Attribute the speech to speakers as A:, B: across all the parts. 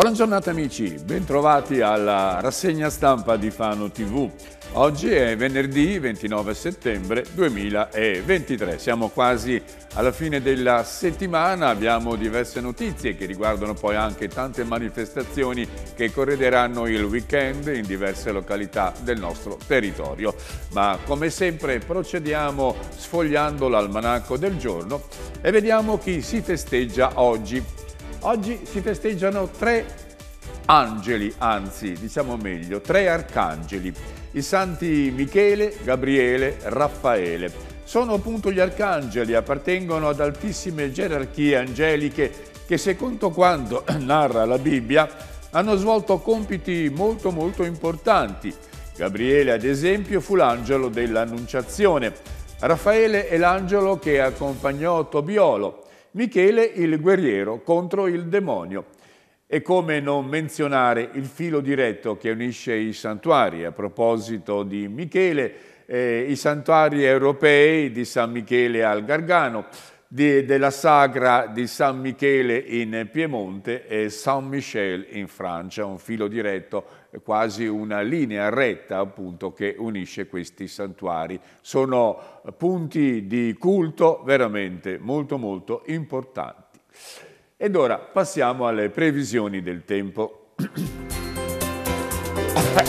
A: Buona giornata amici, bentrovati alla rassegna stampa di Fano TV. Oggi è venerdì 29 settembre 2023, siamo quasi alla fine della settimana, abbiamo diverse notizie che riguardano poi anche tante manifestazioni che correderanno il weekend in diverse località del nostro territorio. Ma come sempre procediamo sfogliando l'almanacco del giorno e vediamo chi si festeggia oggi. Oggi si festeggiano tre angeli, anzi diciamo meglio, tre arcangeli, i santi Michele, Gabriele, Raffaele. Sono appunto gli arcangeli, appartengono ad altissime gerarchie angeliche che secondo quanto narra la Bibbia hanno svolto compiti molto molto importanti. Gabriele ad esempio fu l'angelo dell'Annunciazione, Raffaele è l'angelo che accompagnò Tobiolo, Michele il guerriero contro il demonio. E come non menzionare il filo diretto che unisce i santuari? A proposito di Michele, eh, i santuari europei di San Michele al Gargano, di, della sagra di San Michele in Piemonte e San Michel in Francia, un filo diretto quasi una linea retta appunto che unisce questi santuari. Sono punti di culto veramente molto molto importanti. Ed ora passiamo alle previsioni del tempo.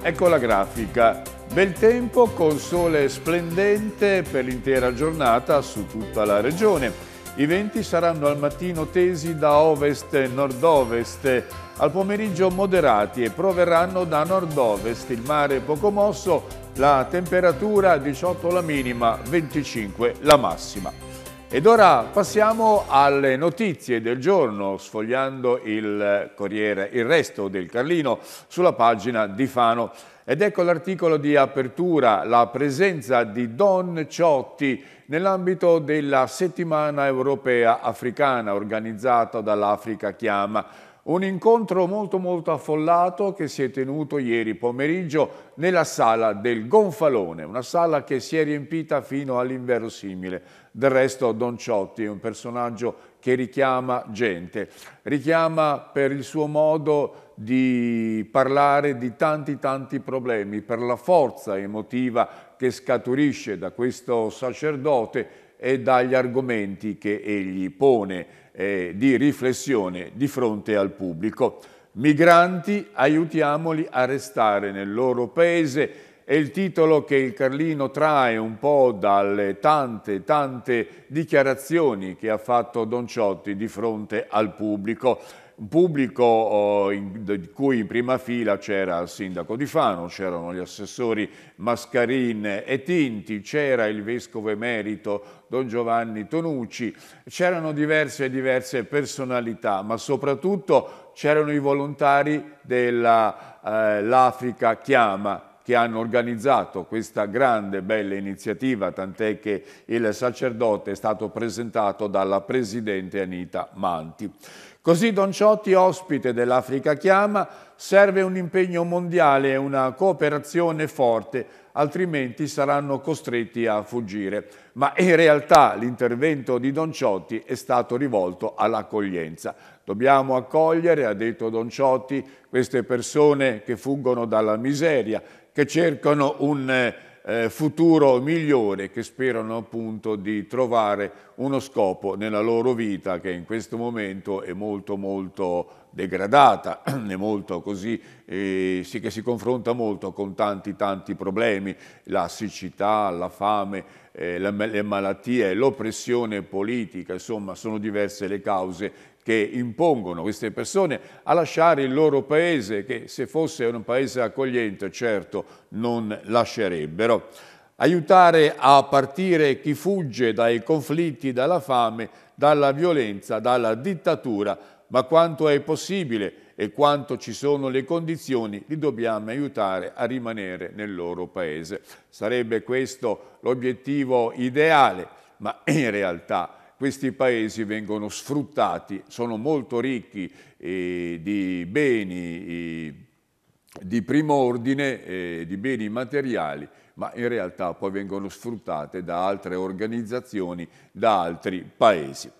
A: Ecco la grafica. Bel tempo con sole splendente per l'intera giornata su tutta la regione. I venti saranno al mattino tesi da ovest e nord-ovest, al pomeriggio moderati e proverranno da nord-ovest, il mare poco mosso, la temperatura 18 la minima, 25 la massima. Ed ora passiamo alle notizie del giorno, sfogliando il Corriere, il resto del Carlino, sulla pagina di Fano. Ed ecco l'articolo di apertura, la presenza di Don Ciotti nell'ambito della settimana europea africana organizzata dall'Africa Chiama. Un incontro molto molto affollato che si è tenuto ieri pomeriggio nella sala del Gonfalone, una sala che si è riempita fino all'inverosimile. Del resto Don Ciotti è un personaggio che richiama gente, richiama per il suo modo di parlare di tanti tanti problemi, per la forza emotiva che scaturisce da questo sacerdote e dagli argomenti che egli pone eh, di riflessione di fronte al pubblico. Migranti, aiutiamoli a restare nel loro paese è il titolo che il Carlino trae un po' dalle tante, tante dichiarazioni che ha fatto Don Ciotti di fronte al pubblico. Un pubblico oh, in, di cui in prima fila c'era il sindaco di Fano, c'erano gli assessori Mascarin e Tinti, c'era il vescovo emerito Don Giovanni Tonucci, c'erano diverse e diverse personalità, ma soprattutto c'erano i volontari dell'Africa eh, Chiama, che hanno organizzato questa grande bella iniziativa, tant'è che il sacerdote è stato presentato dalla Presidente Anita Manti. Così Don Ciotti, ospite dell'Africa Chiama, serve un impegno mondiale e una cooperazione forte, altrimenti saranno costretti a fuggire. Ma in realtà l'intervento di Don Ciotti è stato rivolto all'accoglienza. Dobbiamo accogliere, ha detto Don Ciotti, queste persone che fuggono dalla miseria, che cercano un eh, futuro migliore, che sperano appunto di trovare uno scopo nella loro vita che in questo momento è molto molto degradata, è molto così, eh, sì che si confronta molto con tanti tanti problemi, la siccità, la fame, eh, le malattie, l'oppressione politica, insomma sono diverse le cause che impongono queste persone a lasciare il loro paese, che se fosse un paese accogliente certo non lascerebbero. Aiutare a partire chi fugge dai conflitti, dalla fame, dalla violenza, dalla dittatura, ma quanto è possibile e quanto ci sono le condizioni, li dobbiamo aiutare a rimanere nel loro paese. Sarebbe questo l'obiettivo ideale, ma in realtà questi paesi vengono sfruttati, sono molto ricchi eh, di beni eh, di prim'ordine, eh, di beni materiali, ma in realtà poi vengono sfruttate da altre organizzazioni, da altri paesi.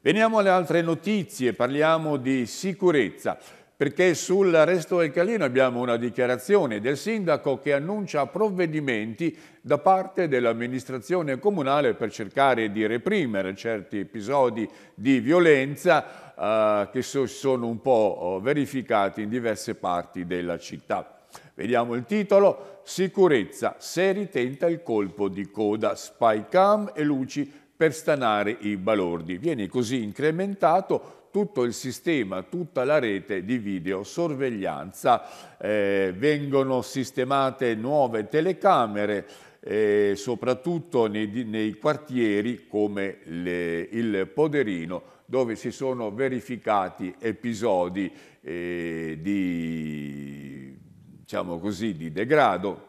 A: Veniamo alle altre notizie, parliamo di sicurezza perché sul resto del Calino abbiamo una dichiarazione del sindaco che annuncia provvedimenti da parte dell'amministrazione comunale per cercare di reprimere certi episodi di violenza eh, che si so, sono un po' oh, verificati in diverse parti della città. Vediamo il titolo, Sicurezza, se ritenta il colpo di coda, spy cam e Luci per stanare i balordi. Viene così incrementato tutto il sistema, tutta la rete di videosorveglianza. Eh, vengono sistemate nuove telecamere, eh, soprattutto nei, nei, quartieri come le, il Poderino, dove si sono verificati episodi eh, di, diciamo così, di degrado,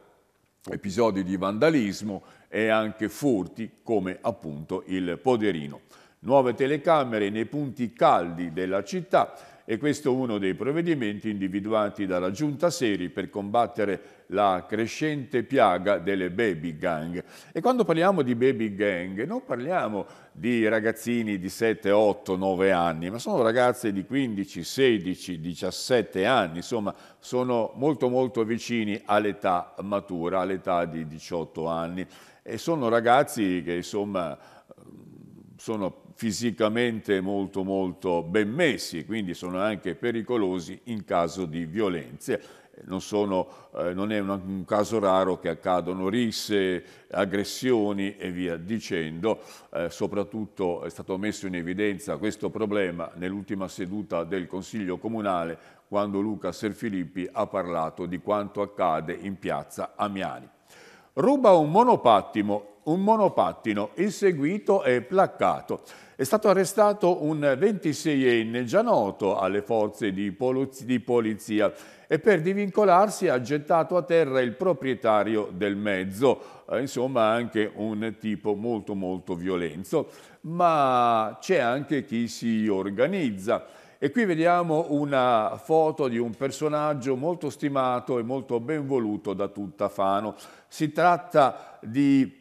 A: episodi di vandalismo e anche furti come appunto il Poderino. Nuove telecamere nei punti caldi della città e questo è uno dei provvedimenti individuati dalla Giunta Seri per combattere la crescente piaga delle baby gang. E quando parliamo di baby gang non parliamo di ragazzini di 7, 8, 9 anni, ma sono ragazze di 15, 16, 17 anni, insomma sono molto molto vicini all'età matura, all'età di 18 anni e sono ragazzi che insomma sono fisicamente molto molto ben messi, quindi sono anche pericolosi in caso di violenze. Non, sono, eh, non è un, un, caso raro che accadano risse, aggressioni e via dicendo. Eh, soprattutto è stato messo in evidenza questo problema nell'ultima seduta del Consiglio Comunale quando Luca Serfilippi ha parlato di quanto accade in piazza Amiani. Ruba un monopattimo un monopattino, inseguito e placcato. È stato arrestato un 26enne già noto alle forze di, polizia e per divincolarsi ha gettato a terra il proprietario del mezzo, eh, insomma anche un tipo molto molto violento, ma c'è anche chi si organizza. E qui vediamo una foto di un personaggio molto stimato e molto ben voluto da tutta Fano. Si tratta di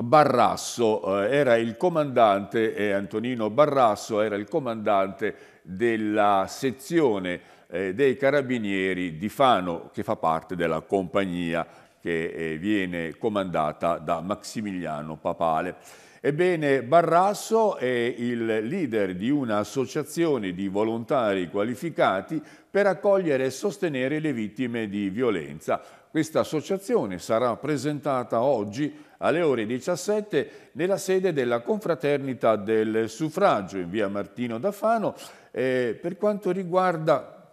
A: Barrasso eh, era il comandante, eh, Antonino Barrasso era il comandante della sezione eh, dei carabinieri di Fano, che fa parte della compagnia che eh, viene comandata da Maximiliano Papale. Ebbene, Barrasso è il leader di un'associazione di volontari qualificati per accogliere e sostenere le vittime di violenza, questa associazione sarà presentata oggi alle ore 17 nella sede della confraternita del suffragio in via Martino da Fano eh, per quanto riguarda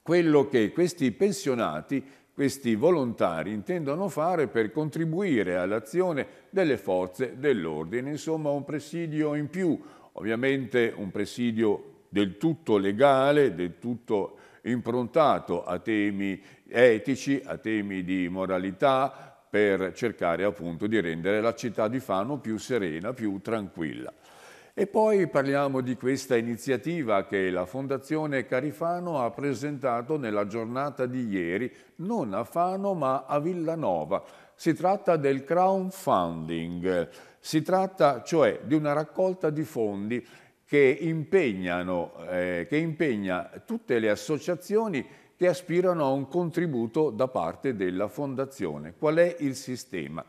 A: quello che questi pensionati questi volontari intendono fare per contribuire all'azione delle forze dell'ordine, insomma un presidio in più, ovviamente un presidio del tutto legale, del tutto improntato a temi etici, a temi di moralità, per cercare appunto di rendere la città di Fano più serena, più tranquilla. E poi parliamo di questa iniziativa che la Fondazione Carifano ha presentato nella giornata di ieri, non a Fano ma a Villanova. Si tratta del crowdfunding, si tratta cioè di una raccolta di fondi che, eh, che impegna tutte le associazioni che aspirano a un contributo da parte della fondazione. Qual è il sistema?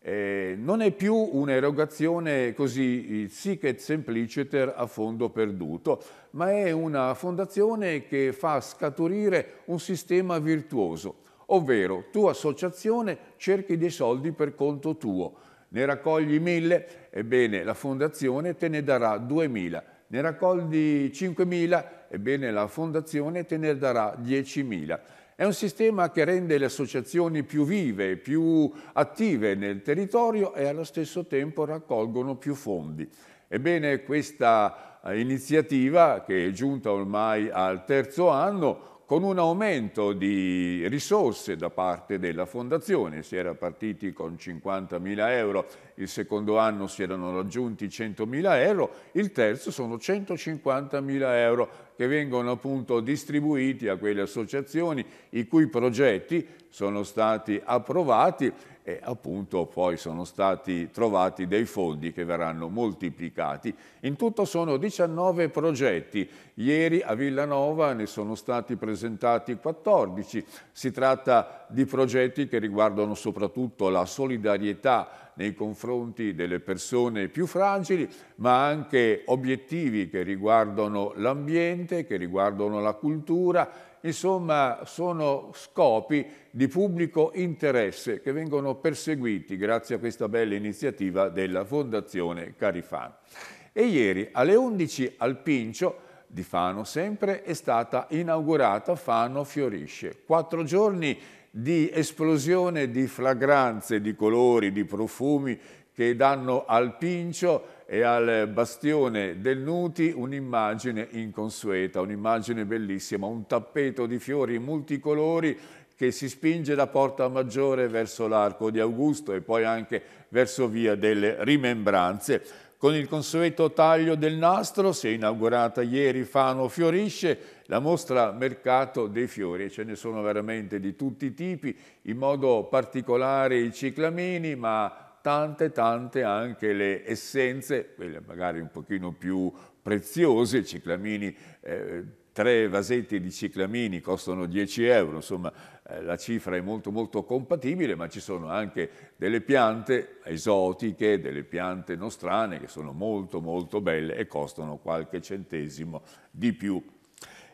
A: Eh, non è più un'erogazione così eh, sic et sempliciter a fondo perduto, ma è una fondazione che fa scaturire un sistema virtuoso, ovvero tu associazione cerchi dei soldi per conto tuo, ne raccogli mille, ebbene la fondazione te ne darà duemila, ne raccogli cinquemila, ebbene la fondazione te ne darà 10.000. È un sistema che rende le associazioni più vive, più attive nel territorio e allo stesso tempo raccolgono più fondi. Ebbene, questa eh, iniziativa, che è giunta ormai al terzo anno, con un aumento di risorse da parte della fondazione. Si era partiti con 50.000 euro, il secondo anno si erano raggiunti 100.000 euro, il terzo sono 150.000 euro che vengono appunto distribuiti a quelle associazioni i cui progetti sono stati approvati e appunto poi sono stati trovati dei fondi che verranno moltiplicati. In tutto sono 19 progetti, ieri a Villanova ne sono stati presentati 14. Si tratta di progetti che riguardano soprattutto la solidarietà nei confronti delle persone più fragili, ma anche obiettivi che riguardano l'ambiente, che riguardano la cultura Insomma, sono scopi di pubblico interesse che vengono perseguiti grazie a questa bella iniziativa della Fondazione Carifano. E ieri alle 11 al Pincio di Fano sempre è stata inaugurata Fano Fiorisce. Quattro giorni di esplosione di fragranze, di colori, di profumi che danno al Pincio e al bastione del Nuti un'immagine inconsueta, un'immagine bellissima, un tappeto di fiori multicolori che si spinge da Porta Maggiore verso l'arco di Augusto e poi anche verso Via delle Rimembranze. Con il consueto taglio del nastro, si è inaugurata ieri Fano Fiorisce, la mostra Mercato dei Fiori, ce ne sono veramente di tutti i tipi, in modo particolare i ciclamini, ma tante tante anche le essenze, quelle magari un pochino più preziose, ciclamini, eh, tre vasetti di ciclamini costano 10 euro, insomma eh, la cifra è molto molto compatibile, ma ci sono anche delle piante esotiche, delle piante nostrane che sono molto molto belle e costano qualche centesimo di più.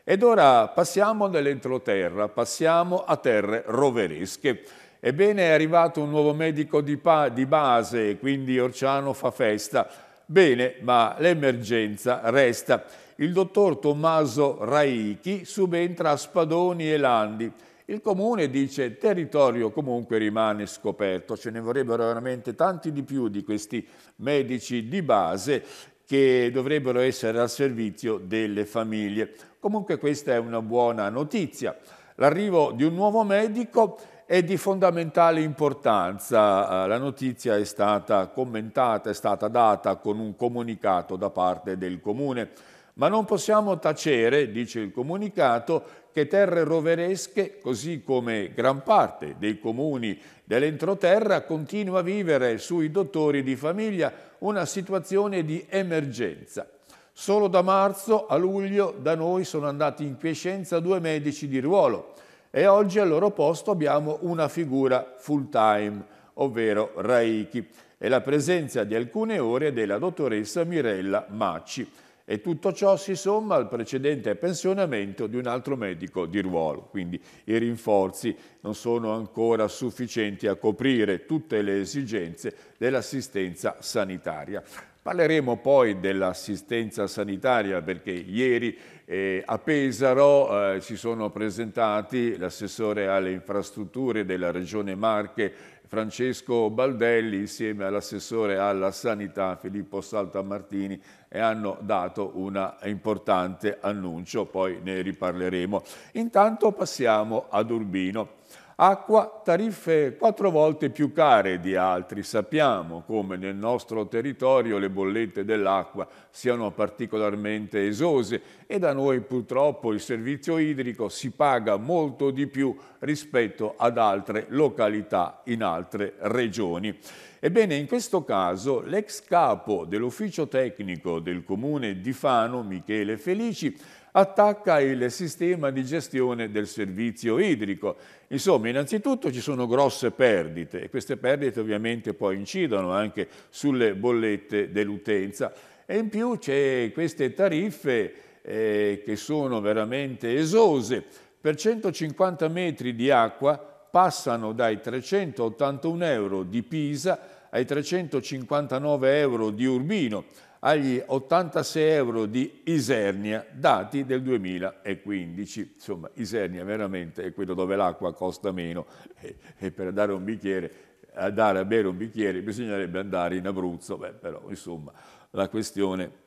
A: Ed ora passiamo nell'entroterra, passiamo a terre roveresche. Ebbene è arrivato un nuovo medico di, di base, quindi Orciano fa festa. Bene, ma l'emergenza resta. Il dottor Tommaso Raichi subentra a Spadoni e Landi il comune dice territorio comunque rimane scoperto, ce ne vorrebbero veramente tanti di più di questi medici di base che dovrebbero essere al servizio delle famiglie. Comunque questa è una buona notizia. L'arrivo di un nuovo medico è di fondamentale importanza. Eh, la notizia è stata commentata, è stata data con un comunicato da parte del Comune. Ma non possiamo tacere, dice il comunicato, che terre roveresche, così come gran parte dei comuni dell'entroterra, continua a vivere sui dottori di famiglia una situazione di emergenza. Solo da marzo a luglio da noi sono andati in quiescenza due medici di ruolo e oggi al loro posto abbiamo una figura full time, ovvero Reiki, e la presenza di alcune ore della dottoressa Mirella Macci. E tutto ciò si somma al precedente pensionamento di un altro medico di ruolo, quindi i rinforzi non sono ancora sufficienti a coprire tutte le esigenze dell'assistenza sanitaria. Parleremo poi dell'assistenza sanitaria perché ieri eh, a Pesaro eh, si sono presentati l'assessore alle infrastrutture della Regione Marche Francesco Baldelli insieme all'assessore alla sanità Filippo Saltamartini e hanno dato un importante annuncio, poi ne riparleremo. Intanto passiamo ad Urbino acqua tariffe quattro volte più care di altri. Sappiamo come nel nostro territorio le bollette dell'acqua siano particolarmente esose e da noi purtroppo il servizio idrico si paga molto di più rispetto ad altre località in altre regioni. Ebbene, in questo caso l'ex capo dell'ufficio tecnico del comune di Fano, Michele Felici, attacca il sistema di gestione del servizio idrico. Insomma, innanzitutto ci sono grosse perdite e queste perdite ovviamente poi incidono anche sulle bollette dell'utenza e in più c'è queste tariffe eh, che sono veramente esose. Per 150 metri di acqua passano dai 381 euro di Pisa ai 359 euro di Urbino agli 86 euro di Isernia, dati del 2015. Insomma, Isernia veramente è quello dove l'acqua costa meno e, e per dare un bicchiere, andare a bere un bicchiere bisognerebbe andare in Abruzzo, Beh, però insomma la questione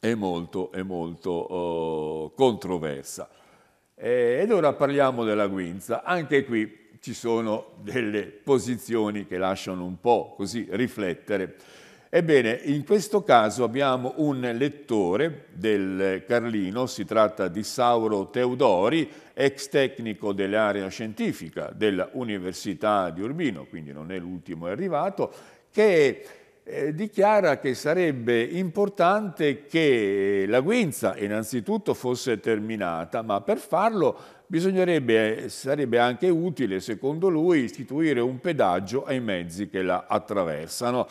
A: è molto, è molto oh, controversa. ed ora parliamo della guinza. Anche qui ci sono delle posizioni che lasciano un po' così riflettere. Ebbene, in questo caso abbiamo un lettore del Carlino, si tratta di Sauro Teodori, ex tecnico dell'area scientifica dell'Università di Urbino, quindi non è l'ultimo arrivato, che eh, dichiara che sarebbe importante che eh, la guinza innanzitutto fosse terminata, ma per farlo bisognerebbe, eh, sarebbe anche utile, secondo lui, istituire un pedaggio ai mezzi che la attraversano.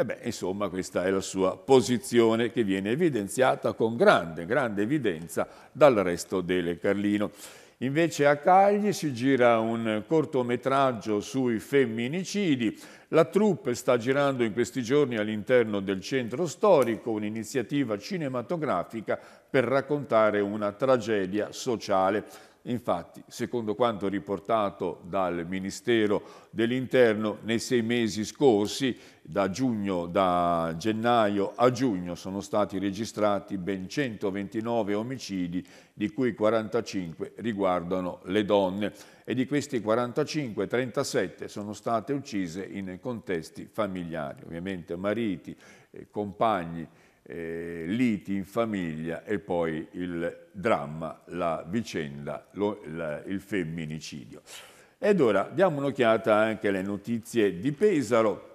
A: E beh, insomma, questa è la sua posizione che viene evidenziata con grande, grande evidenza dal resto delle Carlino. Invece a Cagli si gira un cortometraggio sui femminicidi. La troupe sta girando in questi giorni all'interno del centro storico un'iniziativa cinematografica per raccontare una tragedia sociale. Infatti, secondo quanto riportato dal Ministero dell'Interno, nei sei mesi scorsi, da, giugno, da gennaio a giugno, sono stati registrati ben 129 omicidi, di cui 45 riguardano le donne. E di questi 45, 37 sono state uccise in contesti familiari, ovviamente mariti, eh, compagni, eh, liti in famiglia e poi il dramma, la vicenda, lo, la, il femminicidio. Ed ora diamo un'occhiata anche alle notizie di Pesaro,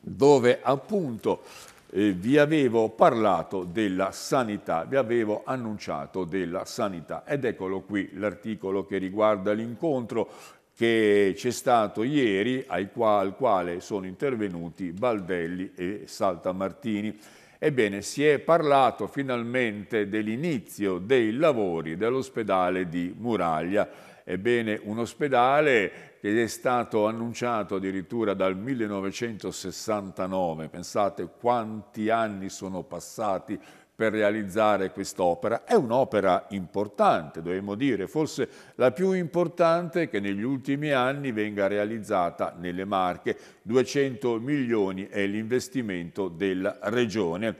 A: dove appunto eh, vi avevo parlato della sanità, vi avevo annunciato della sanità. Ed eccolo qui l'articolo che riguarda l'incontro che c'è stato ieri, al quale sono intervenuti Baldelli e Saltamartini. Ebbene, si è parlato finalmente dell'inizio dei lavori dell'ospedale di Muraglia. Ebbene, un ospedale che è stato annunciato addirittura dal 1969. Pensate quanti anni sono passati per realizzare quest'opera. È un'opera importante, dovremmo dire, forse la più importante che negli ultimi anni venga realizzata nelle Marche. 200 milioni è l'investimento della Regione.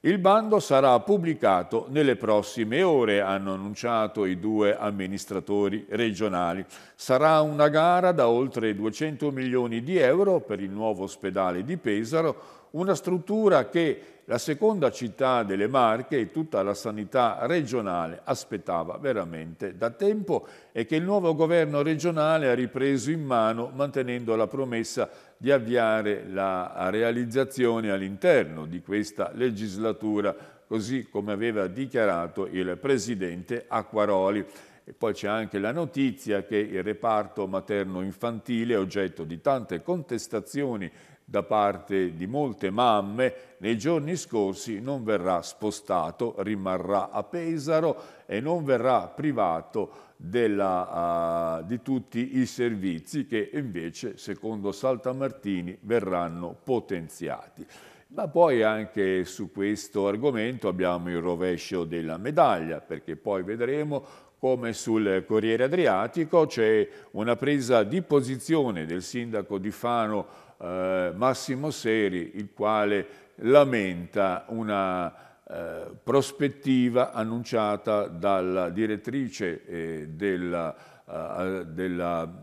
A: Il bando sarà pubblicato nelle prossime ore, hanno annunciato i due amministratori regionali. Sarà una gara da oltre 200 milioni di euro per il nuovo ospedale di Pesaro, una struttura che la seconda città delle Marche e tutta la sanità regionale aspettava veramente da tempo e che il nuovo governo regionale ha ripreso in mano mantenendo la promessa di avviare la realizzazione all'interno di questa legislatura, così come aveva dichiarato il presidente Acquaroli. E poi c'è anche la notizia che il reparto materno-infantile, oggetto di tante contestazioni da parte di molte mamme nei giorni scorsi non verrà spostato, rimarrà a Pesaro e non verrà privato della, uh, di tutti i servizi che invece, secondo Saltamartini, verranno potenziati. Ma poi anche su questo argomento abbiamo il rovescio della medaglia, perché poi vedremo come sul Corriere Adriatico c'è una presa di posizione del sindaco di Fano eh, Massimo Seri, il quale lamenta una eh, prospettiva annunciata dalla direttrice eh, eh, eh dell'azienda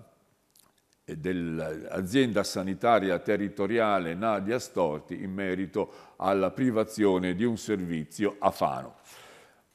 A: della, sanitaria territoriale Nadia Storti in merito alla privazione di un servizio a Fano.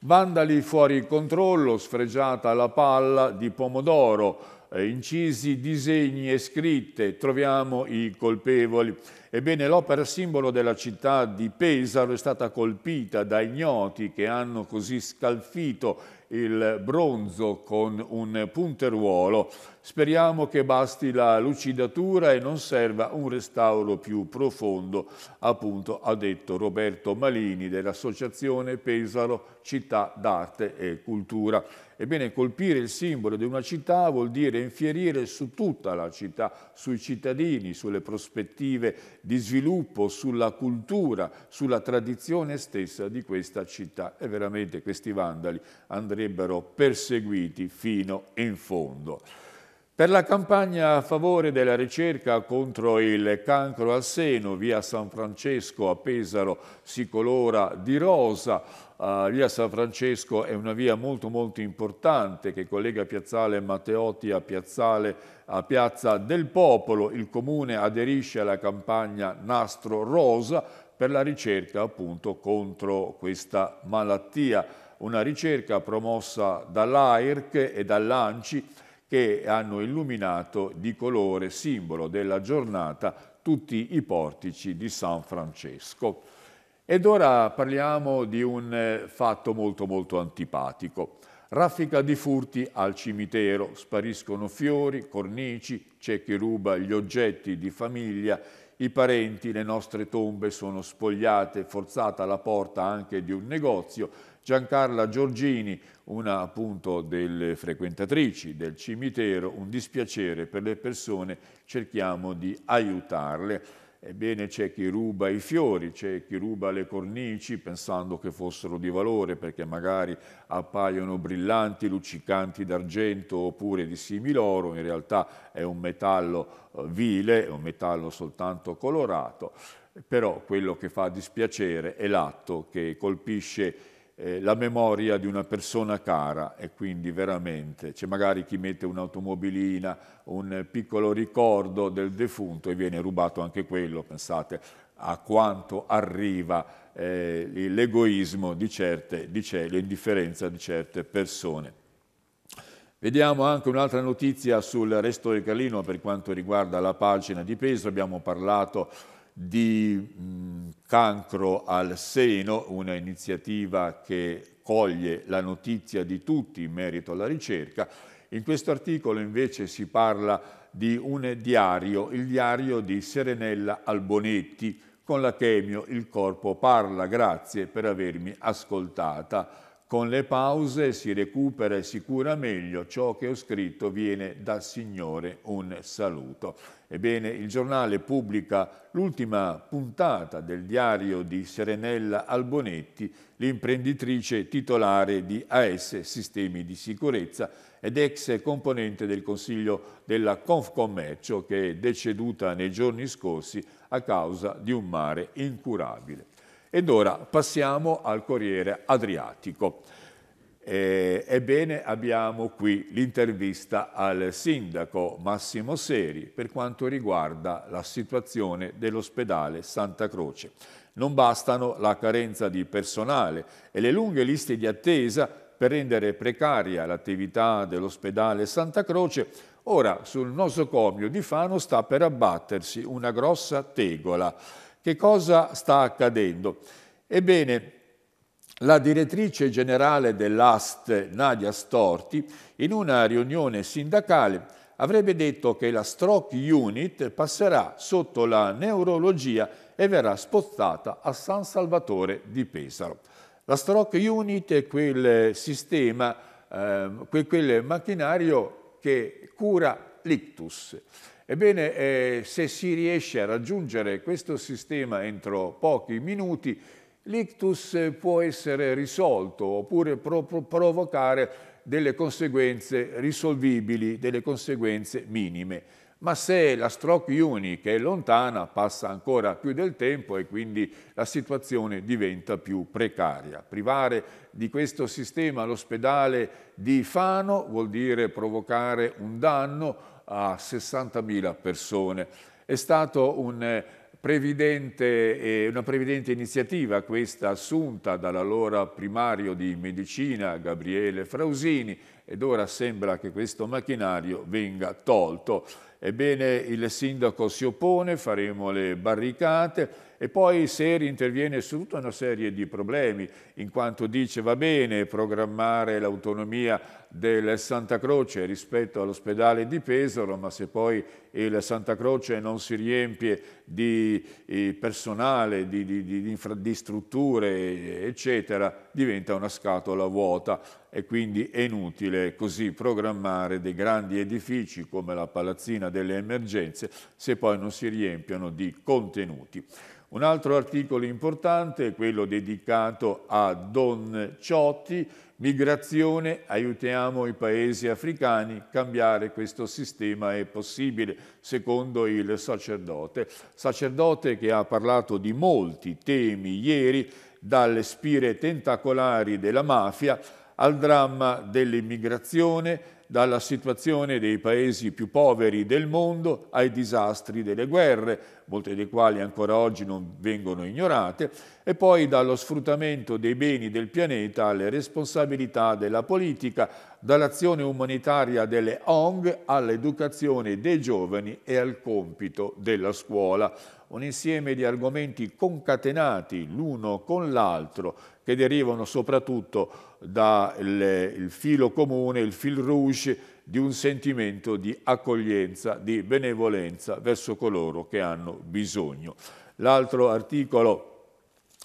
A: Vandali fuori controllo, sfregiata la palla di pomodoro, eh, incisi disegni e scritte, troviamo i colpevoli. Ebbene, l'opera simbolo della città di Pesaro è stata colpita da ignoti che hanno così scalfito il bronzo con un punteruolo Speriamo che basti la lucidatura e non serva un restauro più profondo, appunto ha detto Roberto Malini dell'Associazione Pesaro Città d'Arte e Cultura. Ebbene, colpire il simbolo di una città vuol dire infierire su tutta la città, sui cittadini, sulle prospettive di sviluppo, sulla cultura, sulla tradizione stessa di questa città. E veramente questi vandali andrebbero perseguiti fino in fondo. Per la campagna a favore della ricerca contro il cancro al seno, via San Francesco a Pesaro si colora di rosa. Uh, via San Francesco è una via molto molto importante che collega Piazzale Matteotti a, Piazzale, a Piazza del Popolo. Il comune aderisce alla campagna Nastro Rosa per la ricerca appunto contro questa malattia. Una ricerca promossa dall'AIRC e dall'ANCI che hanno illuminato di colore simbolo della giornata tutti i portici di San Francesco. Ed ora parliamo di un eh, fatto molto molto antipatico. Raffica di furti al cimitero, spariscono fiori, cornici, c'è chi ruba gli oggetti di famiglia, i parenti, le nostre tombe sono spogliate, forzata la porta anche di un negozio, Giancarla Giorgini, una appunto delle frequentatrici del cimitero, un dispiacere per le persone, cerchiamo di aiutarle. Ebbene c'è chi ruba i fiori, c'è chi ruba le cornici pensando che fossero di valore perché magari appaiono brillanti, luccicanti d'argento oppure di similoro, in realtà è un metallo eh, vile, è un metallo soltanto colorato, però quello che fa dispiacere è l'atto che colpisce eh, la memoria di una persona cara e quindi veramente c'è magari chi mette un'automobilina, un piccolo ricordo del defunto e viene rubato anche quello, pensate a quanto arriva eh, l'egoismo di certe, di certe, l'indifferenza di certe persone. Vediamo anche un'altra notizia sul resto del Carlino per quanto riguarda la pagina di peso, abbiamo parlato di mh, mm, cancro al seno, una iniziativa che coglie la notizia di tutti in merito alla ricerca. In questo articolo invece si parla di un diario, il diario di Serenella Albonetti, con la chemio Il corpo parla, grazie per avermi ascoltata. Con le pause si recupera e si cura meglio ciò che ho scritto viene dal Signore un saluto. Ebbene, il giornale pubblica l'ultima puntata del diario di Serenella Albonetti, l'imprenditrice titolare di AS Sistemi di Sicurezza ed ex componente del Consiglio della Confcommercio che è deceduta nei giorni scorsi a causa di un mare incurabile. Ed ora passiamo al Corriere Adriatico. Eh, ebbene, abbiamo qui l'intervista al sindaco Massimo Seri per quanto riguarda la situazione dell'ospedale Santa Croce. Non bastano la carenza di personale e le lunghe liste di attesa per rendere precaria l'attività dell'ospedale Santa Croce, ora sul nosocomio di Fano sta per abbattersi una grossa tegola che cosa sta accadendo? Ebbene, la direttrice generale dell'AST, Nadia Storti, in una riunione sindacale avrebbe detto che la stroke unit passerà sotto la neurologia e verrà spostata a San Salvatore di Pesaro. La stroke unit è quel sistema, eh, quel, quel macchinario che cura l'ictus Ebbene, eh, se si riesce a raggiungere questo sistema entro pochi minuti, l'ictus eh, può essere risolto oppure pro provocare delle conseguenze risolvibili, delle conseguenze minime. Ma se la stroke unica è lontana, passa ancora più del tempo e quindi la situazione diventa più precaria. Privare di questo sistema l'ospedale di Fano vuol dire provocare un danno a 60.000 persone. È stata un eh, previdente, eh, una previdente iniziativa questa assunta dall'allora primario di medicina Gabriele Frausini ed ora sembra che questo macchinario venga tolto. Ebbene, il sindaco si oppone, faremo le barricate e poi Seri interviene su tutta una serie di problemi, in quanto dice va bene programmare l'autonomia del Santa Croce rispetto all'ospedale di Pesaro, ma se poi il Santa Croce non si riempie di eh, personale, di, di, di, di strutture, eccetera, diventa una scatola vuota e quindi è inutile così programmare dei grandi edifici come la palazzina delle emergenze se poi non si riempiono di contenuti. Un altro articolo importante è quello dedicato a Don Ciotti, Migrazione, aiutiamo i paesi africani, cambiare questo sistema è possibile, secondo il sacerdote. Sacerdote che ha parlato di molti temi ieri, dalle spire tentacolari della mafia al dramma dell'immigrazione, dalla situazione dei paesi più poveri del mondo ai disastri delle guerre, molte dei quali ancora oggi non vengono ignorate, e poi dallo sfruttamento dei beni del pianeta alle responsabilità della politica, dall'azione umanitaria delle ONG all'educazione dei giovani e al compito della scuola. Un insieme di argomenti concatenati l'uno con l'altro che derivano soprattutto dal filo comune, il fil rouge di un sentimento di accoglienza, di benevolenza verso coloro che hanno bisogno. L'altro articolo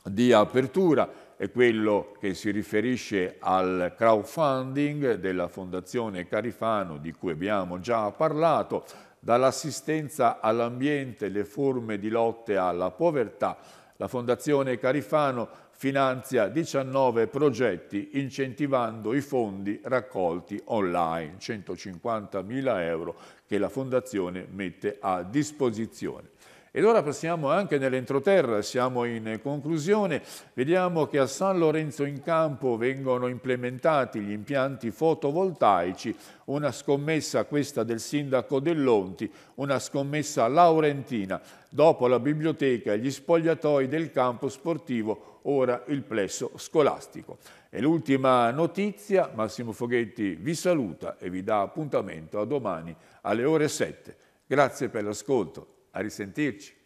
A: di apertura è quello che si riferisce al crowdfunding della Fondazione Carifano di cui abbiamo già parlato, dall'assistenza all'ambiente, le forme di lotte alla povertà. La Fondazione Carifano finanzia 19 progetti incentivando i fondi raccolti online, 150.000 euro che la Fondazione mette a disposizione. Ed ora passiamo anche nell'entroterra, siamo in conclusione, vediamo che a San Lorenzo in Campo vengono implementati gli impianti fotovoltaici, una scommessa questa del sindaco Dell'Onti, una scommessa laurentina, dopo la biblioteca e gli spogliatoi del campo sportivo ora il plesso scolastico. E l'ultima notizia, Massimo Foghetti vi saluta e vi dà appuntamento a domani alle ore 7. Grazie per l'ascolto, a risentirci.